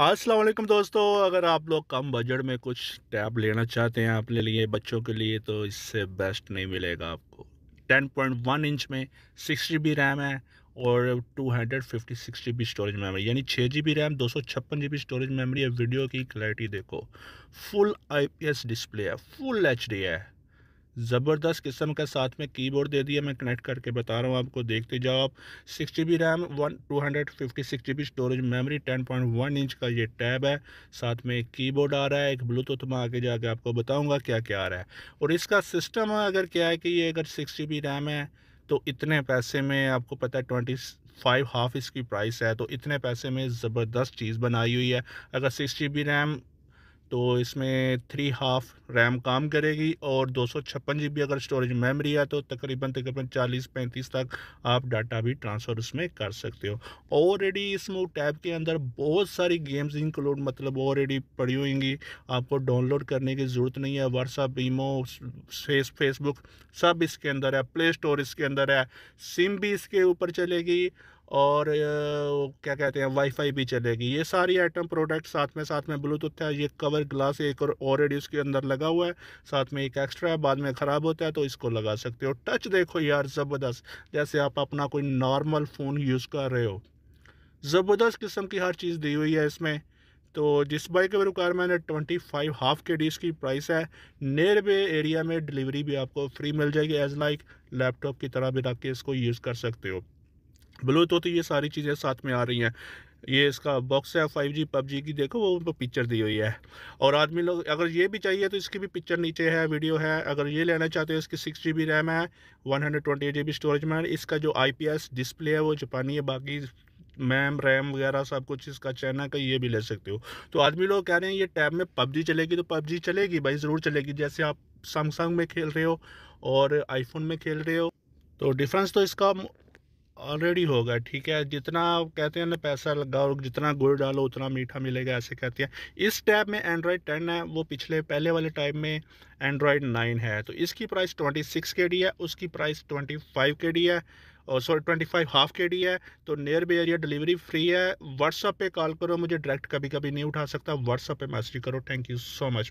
असलम दोस्तों अगर आप लोग कम बजट में कुछ टैब लेना चाहते हैं अपने लिए बच्चों के लिए तो इससे बेस्ट नहीं मिलेगा आपको 10.1 इंच में सिक्स जी रैम है और two hundred fifty six G B storage memory यानी छः जी बी रैम दो सौ छप्पन जी बी स्टोरेज मेमोरी है वीडियो की क्लैरिटी देखो full I P S display है फुल एच डी है ज़बरदस्त किस्म का साथ में कीबोर्ड दे दिया मैं कनेक्ट करके बता रहा हूँ आपको देखते जाओ आप six G B RAM one two hundred fifty six G B storage memory ten point one inch का ये टैब है साथ में एक कीबोर्ड आ रहा है एक ब्लूटूथ में आगे जाके आपको बताऊँगा क्या क्या आ रहा है और इसका सिस्टम अगर क्या है कि ये अगर सिक्स जी बी रैम है तो इतने पैसे में आपको पता है ट्वेंटी फाइव हाफ इसकी प्राइस है तो इतने पैसे में ज़बरदस्त चीज़ बनाई हुई है अगर सिक्स जी बी रैम तो इसमें थ्री हाफ रैम काम करेगी और दो सौ छप्पन जी बी अगर स्टोरेज मेमोरी है तो तकरीबन तकरीबन चालीस पैंतीस तक आप डाटा भी ट्रांसफ़र उसमें कर सकते हो ऑलरेडी इस मूव टैब के अंदर बहुत सारी गेम्स इंक्लूड मतलब ऑलरेडी पड़ी हुएंगी आपको डाउनलोड करने की ज़रूरत नहीं है व्हाट्सअप ईमो फेस फेसबुक सब इसके अंदर है प्ले स्टोर इसके अंदर है सिम भी इसके ऊपर चलेगी और क्या कहते हैं वाईफाई भी चलेगी ये सारी आइटम प्रोडक्ट साथ में साथ में ब्लूटूथ है ये कवर ग्लास एक और ऑलरेडी उसके अंदर लगा हुआ है साथ में एक एक्स्ट्रा है बाद में ख़राब होता है तो इसको लगा सकते हो टच देखो यार ज़बरदस्त जैसे आप अपना कोई नॉर्मल फ़ोन यूज़ कर रहे हो ज़बरदस्त किस्म की हर चीज़ दी हुई है इसमें तो जिस बाइक की requirement twenty five half K D इसकी प्राइस है नियर बे एरिया में डिलीवरी भी आपको फ्री मिल जाएगी एज लाइक लैपटॉप की तरह भी रख के इसको यूज़ कर सकते हो ब्लूटूथ तो ये सारी चीज़ें साथ में आ रही हैं ये इसका बॉक्स है फाइव जी पबजी की देखो वो उन पर पिक्चर दी हुई है और आदमी लोग अगर ये भी चाहिए तो इसकी भी पिक्चर नीचे है वीडियो है अगर ये लेना चाहते हो इसकी सिक्स जी बी रैम है one hundred twenty eight G B storage में इसका जो आई पी एस डिस्प्ले है वो जापानी है बाकी मैम रैम वगैरह सब कुछ इसका चाइना का ये भी ले सकते हो तो आदमी लोग कह रहे हैं ये टैब में पबजी चलेगी तो पबजी चलेगी भाई ज़रूर चलेगी जैसे आप सैमसंग में खेल रहे हो और आईफोन में खेल रहे हो तो डिफरेंस तो इसका ऑलरेडी होगा ठीक है जितना कहते हैं ना पैसा लगा और जितना गुड़ डालो उतना मीठा मिलेगा ऐसे कहते हैं इस टैब में एंड्रॉयड टेन है वो पिछले पहले वाले टाइप में एंड्रॉयड नाइन है तो इसकी price twenty six K D है उसकी price twenty five K D है और sorry twenty five half K D है तो nearby area delivery free है व्हाट्सअप पे कॉल करो मुझे डायरेक्ट कभी कभी नहीं उठा सकता व्हाट्सअप पे मैसेज करो थैंक यू सो मच